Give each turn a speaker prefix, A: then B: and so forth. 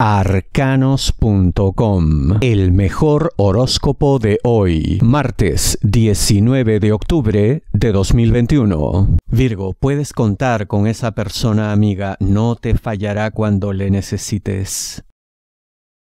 A: arcanos.com El mejor horóscopo de hoy, martes 19 de octubre de 2021. Virgo, puedes contar con esa persona amiga, no te fallará cuando le necesites.